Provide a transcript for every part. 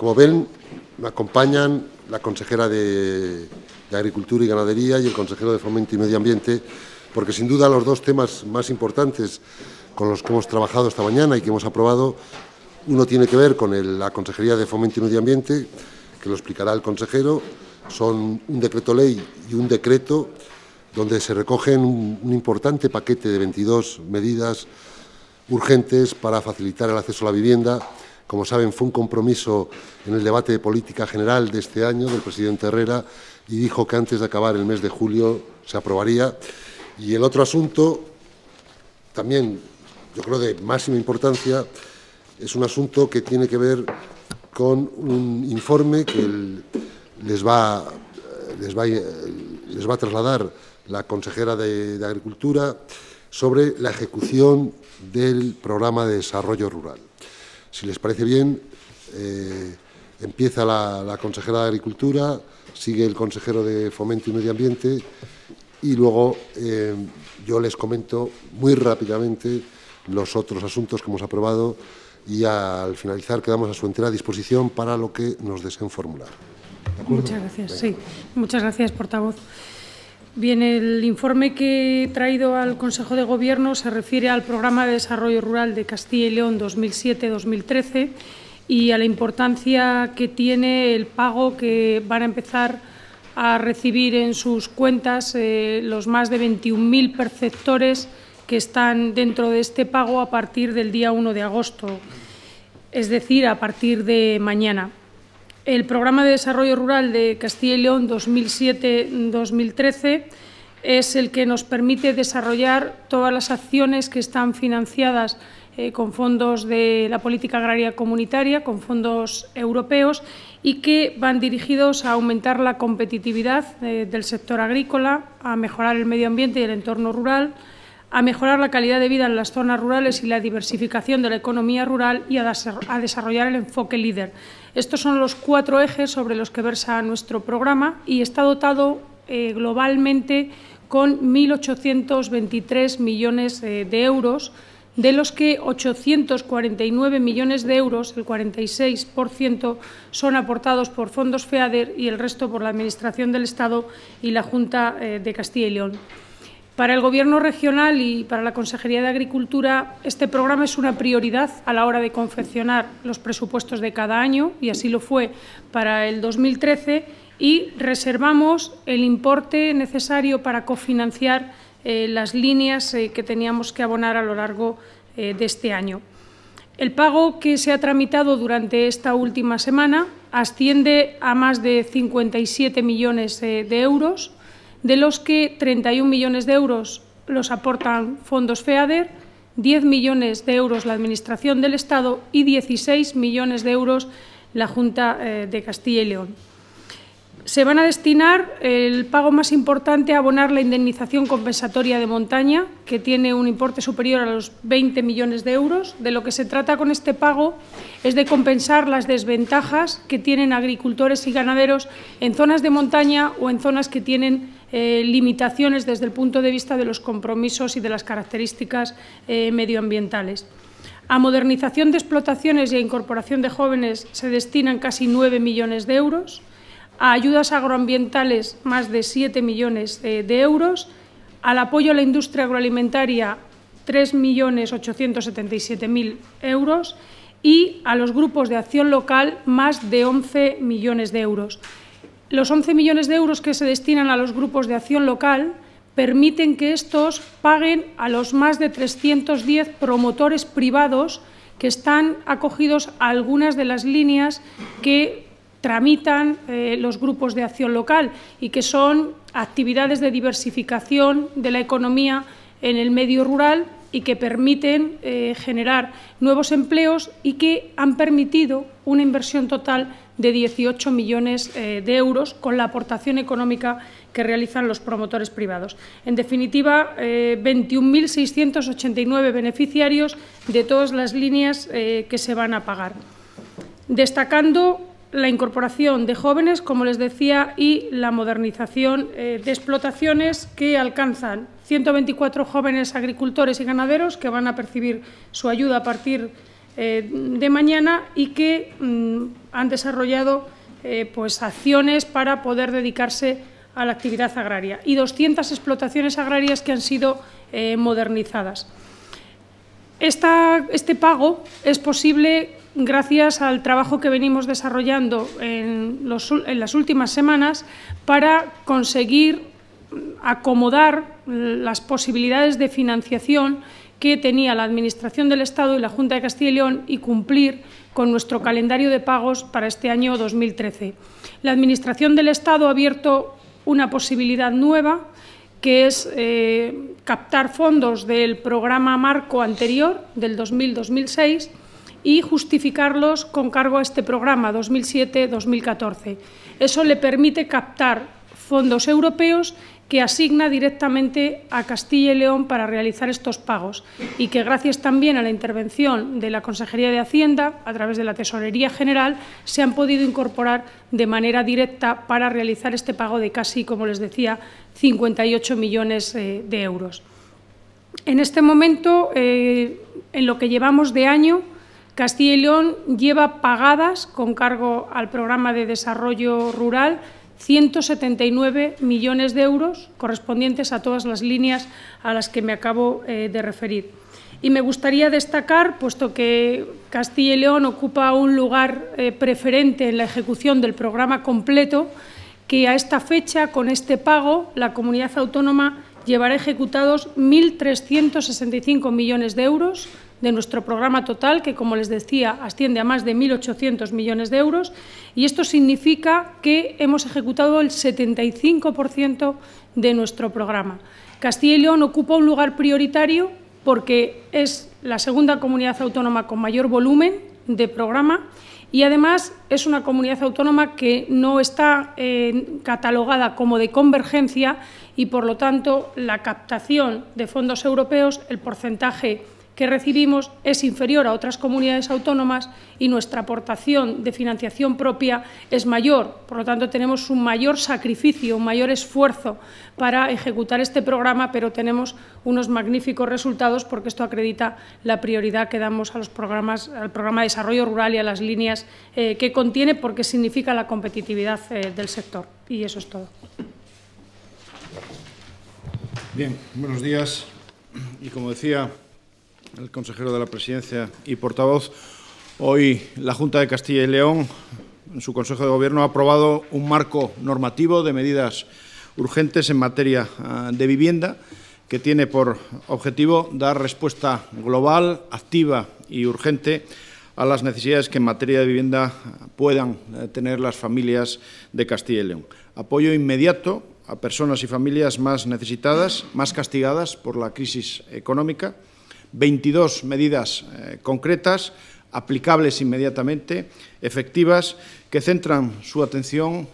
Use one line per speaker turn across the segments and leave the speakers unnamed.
Como ven, me acompañan la consejera de, Agricultura y Ganadería y el consejero de Fomento y Medio Ambiente, porque sin duda los dos temas más importantes con los que hemos trabajado esta mañana y que hemos aprobado, uno tiene que ver con la Consejería de Fomento y Medio Ambiente, que lo explicará el consejero, son un decreto ley y un decreto donde se recogen un importante paquete de 22 medidas urgentes para facilitar el acceso a la vivienda como saben, fue un compromiso en el debate de política general de este año del presidente Herrera y dijo que antes de acabar el mes de julio se aprobaría. Y el otro asunto, también yo creo de máxima importancia, es un asunto que tiene que ver con un informe que les, va, les, va, a trasladar la consejera de Agricultura sobre la ejecución del programa de desarrollo rural. Si les parece bien, eh, empieza la, consejera de Agricultura, sigue el consejero de Fomento y Medio Ambiente y luego eh, yo les comento muy rápidamente los otros asuntos que hemos aprobado y al finalizar quedamos a su entera disposición para lo que nos deseen formular.
Muchas gracias, sí. Muchas gracias, portavoz. Bien, el informe que he traído al Consejo de Gobierno se refiere al Programa de Desarrollo Rural de Castilla y León 2007-2013 y a la importancia que tiene el pago que van a empezar a recibir en sus cuentas eh, los más de 21.000 perceptores que están dentro de este pago a partir del día 1 de agosto, es decir, a partir de mañana el Programa de Desarrollo Rural de Castilla y León 2007-2013 es el que nos permite desarrollar todas las acciones que están financiadas eh, con fondos de la política agraria comunitaria, con fondos europeos y que van dirigidos a aumentar la competitividad eh, del sector agrícola, a mejorar el medio ambiente y el entorno rural, a mejorar la calidad de vida en las zonas rurales y la diversificación de la economía rural y a desarrollar el enfoque líder. Estos son los cuatro ejes sobre los que versa nuestro programa y está dotado eh, globalmente con 1.823 millones eh, de euros, de los que 849 millones de euros, el 46%, son aportados por fondos FEADER y el resto por la Administración del Estado y la Junta eh, de Castilla y León. Para el Gobierno regional y para la Consejería de Agricultura, este programa es una prioridad a la hora de confeccionar los presupuestos de cada año, y así lo fue para el 2013, y reservamos el importe necesario para cofinanciar eh, las líneas eh, que teníamos que abonar a lo largo eh, de este año. El pago que se ha tramitado durante esta última semana asciende a más de 57 millones de euros, de los que 31 millones de euros los aportan fondos FEADER, 10 millones de euros la Administración del Estado y 16 millones de euros la Junta eh, de Castilla y León se van a destinar el pago más importante a abonar la indemnización compensatoria de montaña, que tiene un importe superior a los 20 millones de euros. De lo que se trata con este pago es de compensar las desventajas que tienen agricultores y ganaderos en zonas de montaña o en zonas que tienen eh, limitaciones desde el punto de vista de los compromisos y de las características eh, medioambientales. A modernización de explotaciones y a incorporación de jóvenes se destinan casi 9 millones de euros a ayudas agroambientales más de 7 millones eh, de euros, al apoyo a la industria agroalimentaria 3.877.000 euros y a los grupos de acción local más de 11 millones de euros. Los 11 millones de euros que se destinan a los grupos de acción local permiten que estos paguen a los más de 310 promotores privados que están acogidos a algunas de las líneas que tramitan eh, los grupos de acción local y que son actividades de diversificación de la economía en el medio rural y que permiten eh, generar nuevos empleos y que han permitido una inversión total de 18 millones eh, de euros con la aportación económica que realizan los promotores privados. En definitiva, 21.689 beneficiarios de todas las líneas que se van a pagar. Destacando la incorporación de jóvenes, como les decía, y la modernización eh, de explotaciones que alcanzan 124 jóvenes agricultores y ganaderos que van a percibir su ayuda a partir eh, de mañana y que mm, han desarrollado eh, pues, acciones para poder dedicarse a la actividad agraria y 200 explotaciones agrarias que han sido modernizadas. este pago es posible gracias al trabajo que venimos desarrollando en, las últimas semanas para conseguir acomodar las posibilidades de financiación que tenía la Administración del Estado y la Junta de Castilla y León y cumplir con nuestro calendario de pagos para este año 2013. La Administración del Estado ha abierto una posibilidad nueva, que es eh, captar fondos del programa marco anterior, del 2000-2006, y justificarlos con cargo a este programa 2007-2014. Eso le permite captar fondos europeos que asigna directamente a Castilla y León para realizar estos pagos y que gracias también a la intervención de la Consejería de Hacienda a través de la Tesorería General se han podido incorporar de manera directa para realizar este pago de casi, como les decía, 58 millones eh, de euros. En este momento, eh, en lo que llevamos de año, Castilla y León lleva pagadas con cargo al programa de desarrollo rural 179 millones de euros correspondientes a todas las líneas a las que me acabo eh, de referir. Y me gustaría destacar, puesto que Castilla y León ocupa un lugar eh, preferente en la ejecución del programa completo, que a esta fecha, con este pago, la comunidad autónoma llevará ejecutados 1.365 millones de euros de nuestro programa total, que, como les decía, asciende a más de 1.800 millones de euros, y esto significa que hemos ejecutado el 75% de nuestro programa. Castilla y León ocupa un lugar prioritario porque es la segunda comunidad autónoma con mayor volumen de programa y además es una comunidad autónoma que no está eh, catalogada como de convergencia y, por lo tanto, la captación de fondos europeos, el porcentaje que recibimos es inferior a otras comunidades autónomas y nuestra aportación de financiación propia es mayor. Por lo tanto, tenemos un mayor sacrificio, un mayor esfuerzo para ejecutar este programa, pero tenemos unos magníficos resultados porque esto acredita la prioridad que damos a los programas, al programa de desarrollo rural y a las líneas eh, que contiene porque significa la competitividad eh, del sector. Y eso es todo.
Bien, buenos días. Y como decía el consejero de la Presidencia y portavoz. Hoy la Junta de Castilla y León, en su Consejo de Gobierno, ha aprobado un marco normativo de medidas urgentes en materia ah, de vivienda que tiene por objetivo dar respuesta global, activa y urgente a las necesidades que en materia de vivienda ah, puedan eh, tener las familias de Castilla y León. Apoyo inmediato a personas y familias más necesitadas, más castigadas por la crisis económica, 22 medidas eh, concretas, aplicables inmediatamente, efectivas, que centran su atención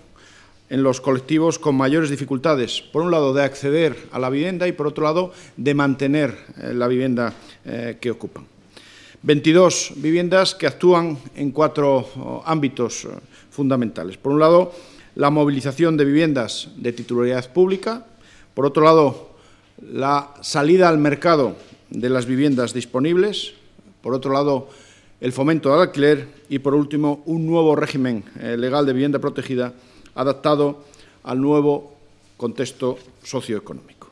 en los colectivos con mayores dificultades, por un lado, de acceder a la vivienda y, por otro lado, de mantener eh, la vivienda eh, que ocupan. 22 viviendas que actúan en cuatro oh, ámbitos fundamentales. Por un lado, la movilización de viviendas de titularidad pública. Por otro lado, la salida al mercado de las viviendas disponibles, por otro lado, el fomento al alquiler y, por último, un nuevo régimen eh, legal de vivienda protegida adaptado al nuevo contexto socioeconómico.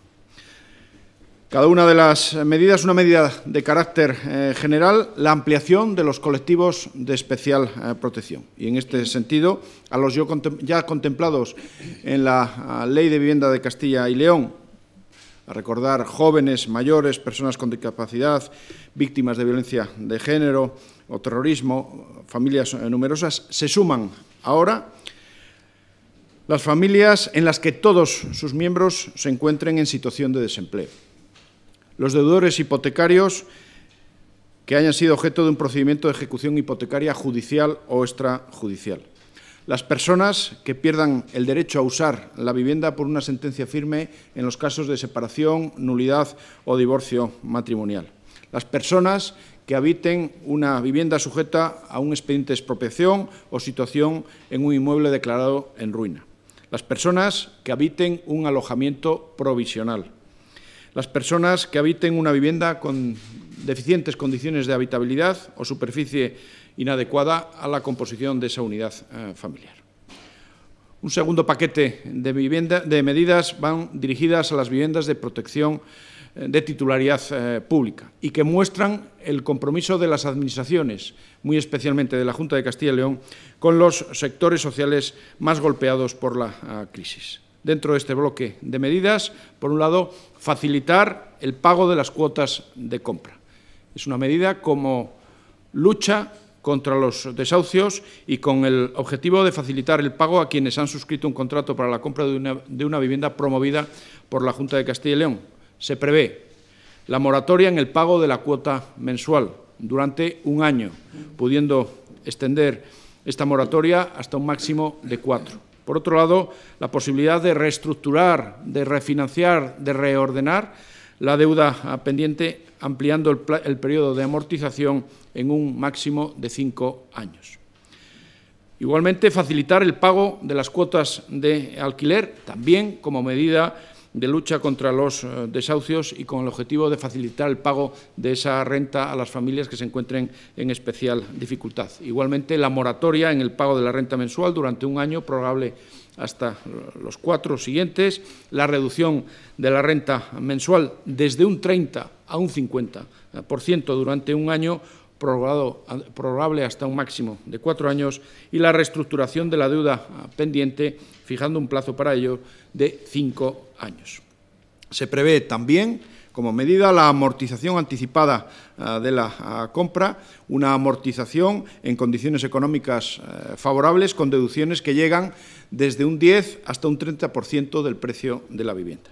Cada una de las medidas, una medida de carácter eh, general, la ampliación de los colectivos de especial eh, protección. Y en este sentido, a los ya contemplados en la ah, Ley de Vivienda de Castilla y León a recordar jóvenes, mayores, personas con discapacidad, víctimas de violencia de género o terrorismo, familias eh, numerosas, se suman ahora las familias en las que todos sus miembros se encuentren en situación de desempleo. Los deudores hipotecarios que hayan sido objeto de un procedimiento de ejecución hipotecaria judicial o extrajudicial. Las personas que pierdan el derecho a usar la vivienda por una sentencia firme en los casos de separación, nulidad o divorcio matrimonial. Las personas que habiten una vivienda sujeta a un expediente de expropiación o situación en un inmueble declarado en ruina. Las personas que habiten un alojamiento provisional. Las personas que habiten una vivienda con deficientes condiciones de habitabilidad o superficie inadecuada a la composición de esa unidad eh, familiar. Un segundo paquete de, de, medidas van dirigidas a las viviendas de protección eh, de titularidad eh, pública y que muestran el compromiso de las administraciones, muy especialmente de la Junta de Castilla y León, con los sectores sociales más golpeados por la crisis dentro de este bloque de medidas, por un lado, facilitar el pago de las cuotas de compra. Es una medida como lucha contra los desahucios y con el objetivo de facilitar el pago a quienes han suscrito un contrato para la compra de una, vivienda promovida por la Junta de Castilla y León. Se prevé la moratoria en el pago de la cuota mensual durante un año, pudiendo extender esta moratoria hasta un máximo de cuatro. Por otro lado, la posibilidad de reestructurar, de refinanciar, de reordenar la deuda pendiente ampliando el, periodo de amortización en un máximo de cinco años. Igualmente, facilitar el pago de las cuotas de alquiler, también como medida de lucha contra los eh, desahucios y con el objetivo de facilitar el pago de esa renta a las familias que se encuentren en especial dificultad. Igualmente, la moratoria en el pago de la renta mensual durante un año, probable hasta los cuatro siguientes, la reducción de la renta mensual desde un 30 a un 50% durante un año, probable hasta un máximo de cuatro años, y la reestructuración de la deuda pendiente, fijando un plazo para ello de cinco años. Se prevé también como medida la amortización anticipada ah, de la ah, compra, una amortización en condiciones económicas eh, favorables con deducciones que llegan desde un 10 hasta un 30% del precio de la vivienda.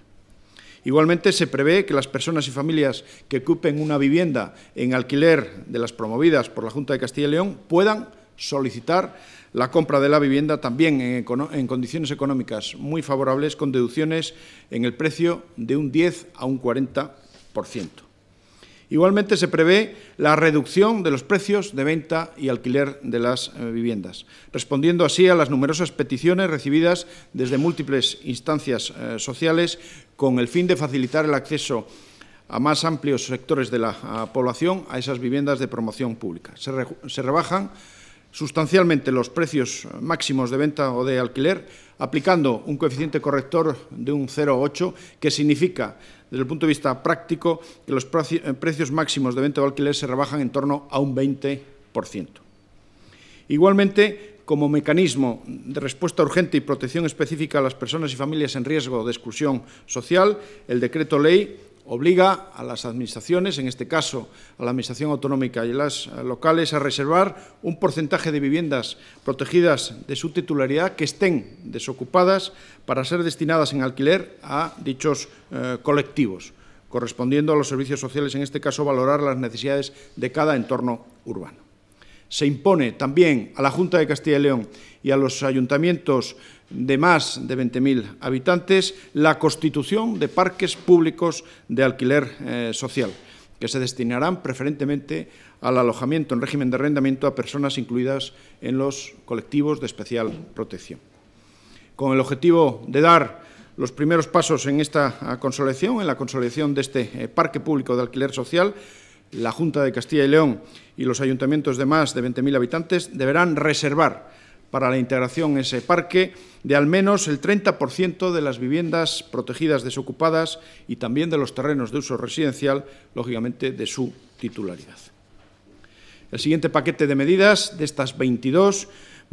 Igualmente, se prevé que las personas y familias que ocupen una vivienda en alquiler de las promovidas por la Junta de Castilla y León puedan solicitar la compra de la vivienda también en, condiciones económicas muy favorables, con deducciones en el precio de un 10 a un 40%. Igualmente se prevé la reducción de los precios de venta y alquiler de las eh, viviendas, respondiendo así a las numerosas peticiones recibidas desde múltiples instancias eh, sociales con el fin de facilitar el acceso a más amplios sectores de la población a esas viviendas de promoción pública. Se, se rebajan sustancialmente los precios máximos de venta o de alquiler, aplicando un coeficiente corrector de un 0,8, que significa, desde el punto de vista práctico, que los eh, precios máximos de venta o alquiler se rebajan en torno a un 20%. Igualmente, como mecanismo de respuesta urgente y protección específica a las personas y familias en riesgo de exclusión social, el decreto ley obliga a las administraciones, en este caso a la Administración autonómica y las eh, locales, a reservar un porcentaje de viviendas protegidas de su titularidad que estén desocupadas para ser destinadas en alquiler a dichos eh, colectivos, correspondiendo a los servicios sociales, en este caso valorar las necesidades de cada entorno urbano se impone también a la Junta de Castilla y León y a los ayuntamientos de más de 20.000 habitantes la constitución de parques públicos de alquiler eh, social, que se destinarán preferentemente al alojamiento en régimen de arrendamiento a personas incluidas en los colectivos de especial protección. Con el objetivo de dar los primeros pasos en esta consolidación, en la consolidación de este eh, parque público de alquiler social, la Junta de Castilla y León y los ayuntamientos de más de 20.000 habitantes deberán reservar para la integración en ese parque de al menos el 30% de las viviendas protegidas desocupadas y también de los terrenos de uso residencial, lógicamente de su titularidad. El siguiente paquete de medidas, de estas 22,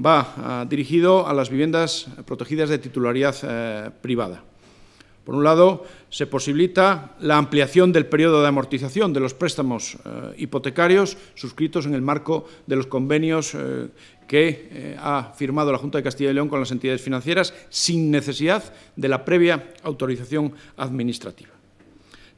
va ah, dirigido a las viviendas protegidas de titularidad eh, privada. Por un lado, se posibilita la ampliación del periodo de amortización de los préstamos eh, hipotecarios suscritos en el marco de los convenios eh, que eh, ha firmado la Junta de Castilla y León con las entidades financieras sin necesidad de la previa autorización administrativa.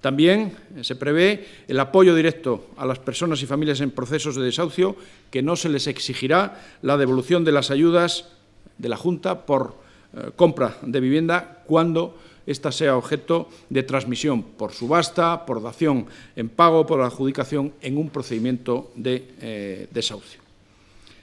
También se prevé el apoyo directo a las personas y familias en procesos de desahucio, que no se les exigirá la devolución de las ayudas de la Junta por compra de vivienda cuando ...esta sea objeto de transmisión por subasta, por dación en pago, por adjudicación en un procedimiento de eh, desahucio.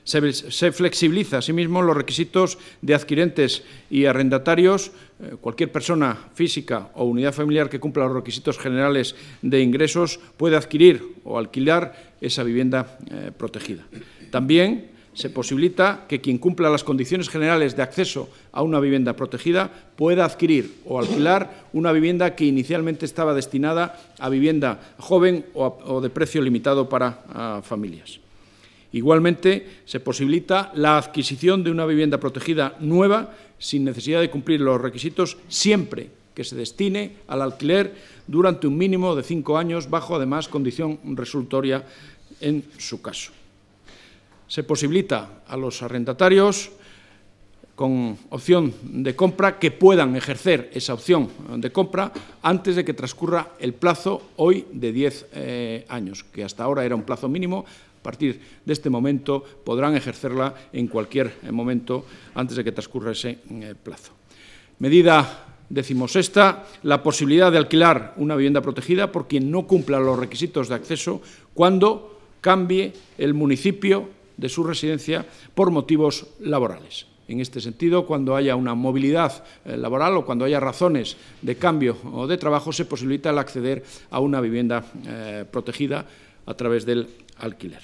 Se, flexibiliza asimismo los requisitos de adquirentes y arrendatarios. Eh, cualquier persona física o unidad familiar que cumpla los requisitos generales de ingresos puede adquirir o alquilar esa vivienda eh, protegida. También se posibilita que quien cumpla las condiciones generales de acceso a una vivienda protegida pueda adquirir o alquilar una vivienda que inicialmente estaba destinada a vivienda joven o, de precio limitado para ah, familias. Igualmente, se posibilita la adquisición de una vivienda protegida nueva sin necesidad de cumplir los requisitos siempre que se destine al alquiler durante un mínimo de cinco años, bajo además condición resultoria en su caso se posibilita a los arrendatarios con opción de compra que puedan ejercer esa opción de compra antes de que transcurra el plazo hoy de 10 eh, años, que hasta ahora era un plazo mínimo. A partir de este momento podrán ejercerla en cualquier eh, momento antes de que transcurra ese mm, eh, plazo. Medida decimosexta, la posibilidad de alquilar una vivienda protegida por quien no cumpla los requisitos de acceso cuando cambie el municipio de su residencia por motivos laborales. En este sentido, cuando haya una movilidad eh, laboral o cuando haya razones de cambio o de trabajo, se posibilita el acceder a una vivienda eh, protegida a través del alquiler.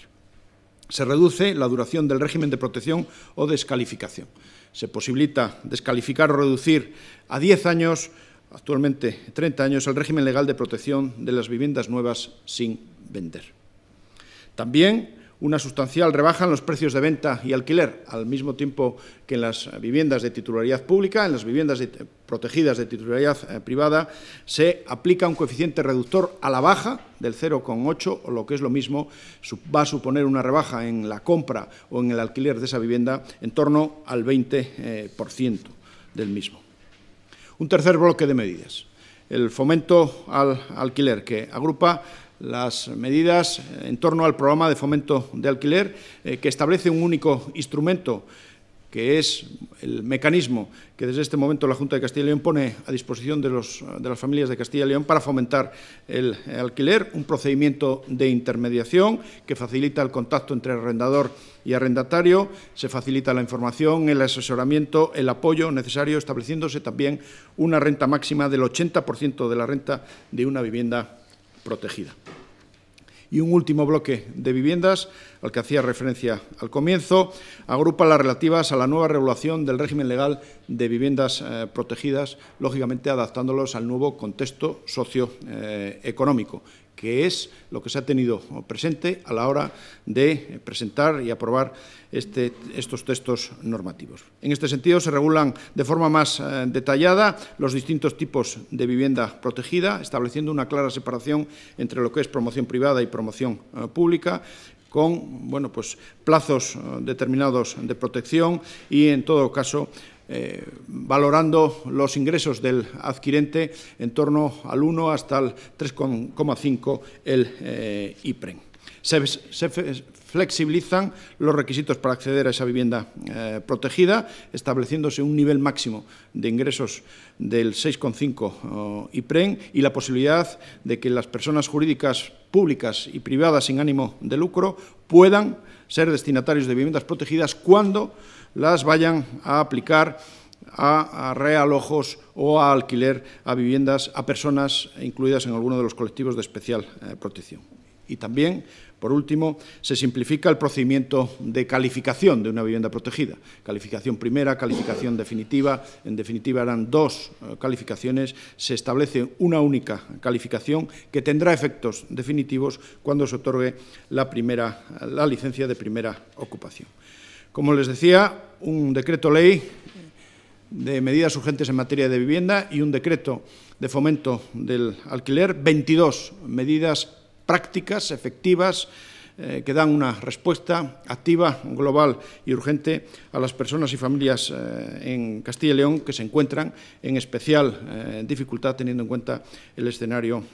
Se reduce la duración del régimen de protección o descalificación. Se posibilita descalificar o reducir a 10 años, actualmente 30 años, el régimen legal de protección de las viviendas nuevas sin vender. También una sustancial rebaja en los precios de venta y alquiler, al mismo tiempo que en las viviendas de titularidad pública, en las viviendas protegidas de titularidad eh, privada, se aplica un coeficiente reductor a la baja del 0,8, o lo que es lo mismo, va a suponer una rebaja en la compra o en el alquiler de esa vivienda en torno al 20% eh, del mismo. Un tercer bloque de medidas, el fomento al alquiler, que agrupa las medidas en torno al programa de fomento de alquiler, eh, que establece un único instrumento que es el mecanismo que desde este momento la Junta de Castilla y León pone a disposición de, de las familias de Castilla y León para fomentar el, alquiler, un procedimiento de intermediación que facilita el contacto entre arrendador y arrendatario, se facilita la información, el asesoramiento, el apoyo necesario, estableciéndose también una renta máxima del 80% de la renta de una vivienda protegida. Y un último bloque de viviendas, al que hacía referencia al comienzo, agrupa las relativas a la nueva regulación del régimen legal de viviendas eh, protegidas, lógicamente adaptándolos al nuevo contexto socioeconómico que es lo que se ha tenido presente a la hora de presentar y aprobar este, estos textos normativos. En este sentido, se regulan de forma más eh, detallada los distintos tipos de vivienda protegida, estableciendo una clara separación entre lo que es promoción privada y promoción eh, pública, con bueno, pues, plazos eh, determinados de protección y, en todo caso, eh, valorando los ingresos del adquirente en torno al 1 hasta el 3,5 el eh, IPREN. Se, flexibilizan los requisitos para acceder a esa vivienda eh, protegida, estableciéndose un nivel máximo de ingresos del 6,5 IPREN y la posibilidad de que las personas jurídicas públicas y privadas sin ánimo de lucro puedan ser destinatarios de viviendas protegidas cuando las vayan a aplicar a, realojos o a alquiler a viviendas a personas incluidas en alguno de los colectivos de especial eh, protección. Y también, por último, se simplifica el procedimiento de calificación de una vivienda protegida. Calificación primera, calificación definitiva, en definitiva eran dos eh, calificaciones. Se establece una única calificación que tendrá efectos definitivos cuando se otorgue la licencia de primera ocupación. Como les decía, un decreto ley de medidas urgentes en materia de vivienda y un decreto de fomento del alquiler, 22 medidas prácticas, efectivas, eh, que dan una respuesta activa, global y urgente a las personas y familias eh, en Castilla y León que se encuentran en especial eh, dificultad teniendo en cuenta el escenario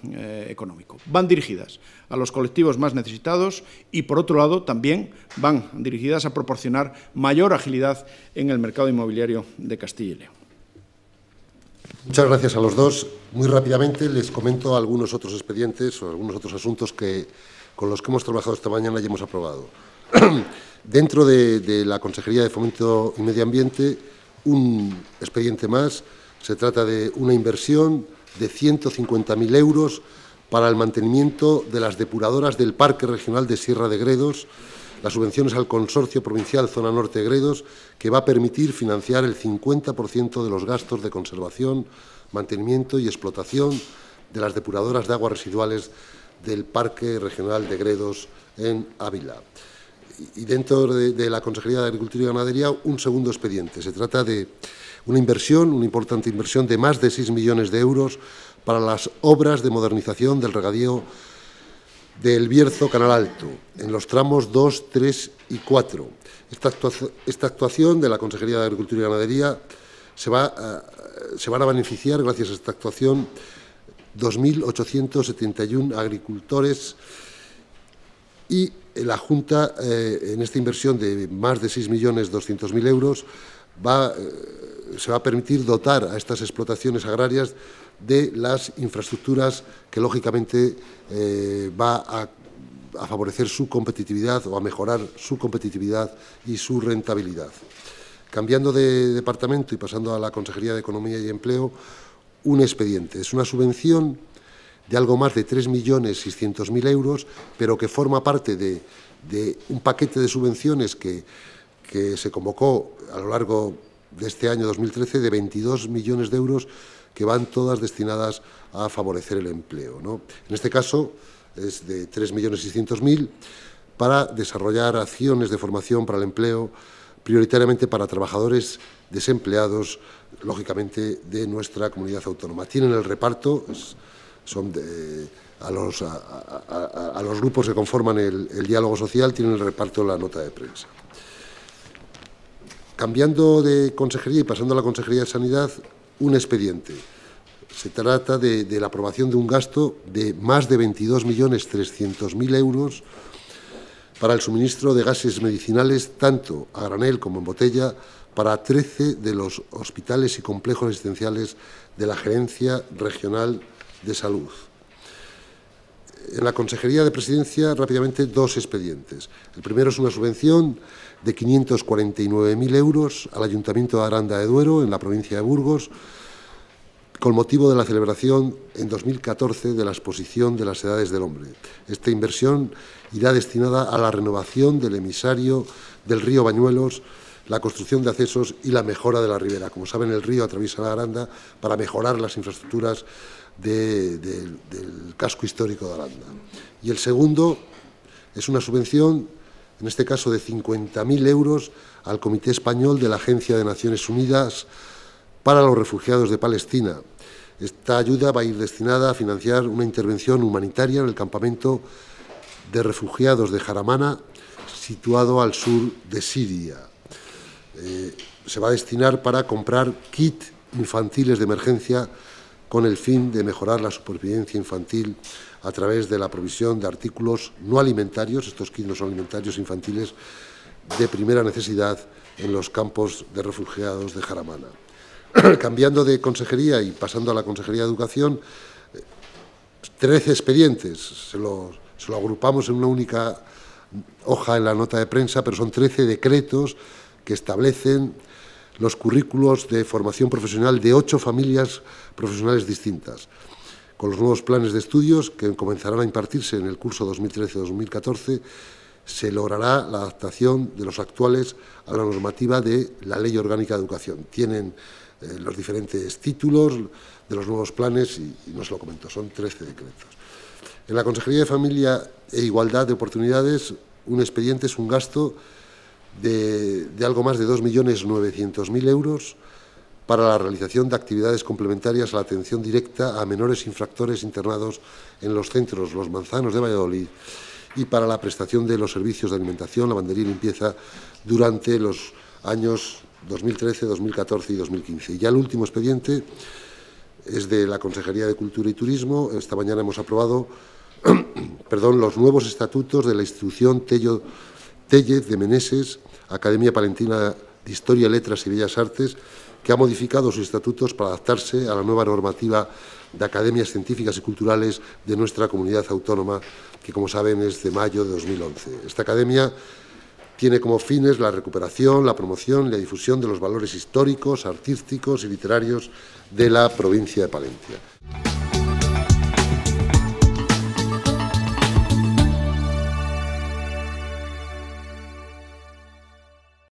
económico. Van dirigidas a los colectivos más necesitados y, por otro lado, también van dirigidas a proporcionar mayor agilidad en el mercado inmobiliario
de Castilla y León. Muchas gracias a los dos. Muy rápidamente les comento algunos otros expedientes o algunos otros asuntos que con los que hemos trabajado esta mañana y hemos aprobado. Dentro de, la Consejería de Fomento y Medio Ambiente, un expediente más. Se trata de una inversión de 150.000 euros para el mantenimiento de las depuradoras del Parque Regional de Sierra de Gredos, las subvenciones al Consorcio Provincial Zona Norte de Gredos, que va a permitir financiar el 50% de los gastos de conservación, mantenimiento y explotación de las depuradoras de aguas residuales del Parque Regional de Gredos en Ávila. Y dentro de, la Consejería de Agricultura y Ganadería, un segundo expediente. Se trata de una inversión, una importante inversión de más de 6 millones de euros para las obras de modernización del regadío del Bierzo Canal Alto, en los tramos 2, 3 y 4. Esta, actuación, esta actuación de la Consejería de Agricultura y Ganadería se, va, se van a beneficiar, gracias a esta actuación, 2.871 agricultores y la Junta, eh, en esta inversión de más de 6.200.000 euros, va, eh, se va a permitir dotar a estas explotaciones agrarias de las infraestructuras que, lógicamente, eh, va a favorecer su competitividad o a mejorar su competitividad y su rentabilidad. Cambiando de departamento y pasando a la Consejería de Economía y Empleo, un expediente. Es una subvención de algo más de 3.600.000 euros, pero que forma parte de, un paquete de subvenciones que, se convocó a lo largo de este año 2013 de 22 millones de euros que van todas destinadas a favorecer el empleo. En este caso es de 3.600.000 para desarrollar acciones de formación para el empleo, prioritariamente para trabajadores desempleados, lógicamente, de nuestra comunidad autónoma. Tienen el reparto, son a, los, a, los, grupos que conforman el, diálogo social, tienen el reparto de la nota de prensa. Cambiando de consejería y pasando a la Consejería de Sanidad, un expediente. Se trata de, de la aprobación de un gasto de más de 22.300.000 euros para el suministro de gases medicinales, tanto a granel como en botella, para 13 de los hospitales y complejos residenciales de la Gerencia Regional de Salud. En la Consejería de Presidencia, rápidamente, dos expedientes. El primero es una subvención de 549.000 euros al Ayuntamiento de Aranda de Duero, en la provincia de Burgos, con motivo de la celebración en 2014 de la exposición de las edades del hombre. Esta inversión irá destinada a la renovación del emisario del río Bañuelos, la construcción de accesos y la mejora de la ribera. Como saben, el río atraviesa la Aranda para mejorar las infraestructuras del casco histórico de Aranda. Y el segundo es una subvención, en este caso de 50.000 euros, al Comité Español de la Agencia de Naciones Unidas para los Refugiados de Palestina. Esta ayuda va a ir destinada a financiar una intervención humanitaria en el campamento de refugiados de Jaramana, situado al sur de Siria. Eh, se va a destinar para comprar kits infantiles de emergencia con el fin de mejorar la supervivencia infantil a través de la provisión de artículos no alimentarios, estos kits no son alimentarios infantiles, de primera necesidad en los campos de refugiados de Jaramana. Cambiando de consejería y pasando a la Consejería de Educación, 13 expedientes, se lo, se lo agrupamos en una única hoja en la nota de prensa, pero son 13 decretos que establecen los currículos de formación profesional de ocho familias profesionales distintas, con los nuevos planes de estudios que comenzarán a impartirse en el curso 2013-2014 se logrará la adaptación de los actuales a la normativa de la Ley Orgánica de Educación. Tienen eh, los diferentes títulos de los nuevos planes y, no se lo comento, son 13 decretos. En la Consejería de Familia e Igualdad de Oportunidades, un expediente es un gasto de, algo más de 2.900.000 euros para la realización de actividades complementarias a la atención directa a menores infractores internados en los centros Los Manzanos de Valladolid y para la prestación de los servicios de alimentación, lavandería y limpieza durante los años 2013, 2014 y 2015. Y ya el último expediente es de la Consejería de Cultura y Turismo. Esta mañana hemos aprobado perdón, los nuevos estatutos de la institución Tello Tellez de Meneses, Academia Palentina de Historia, Letras y Bellas Artes, que ha modificado sus estatutos para adaptarse a la nueva normativa de academias científicas y culturales de nuestra comunidad autónoma, que como saben es de mayo de 2011. Esta academia tiene como fines la recuperación, la promoción y la difusión de los valores históricos, artísticos y literarios de la provincia de Palencia.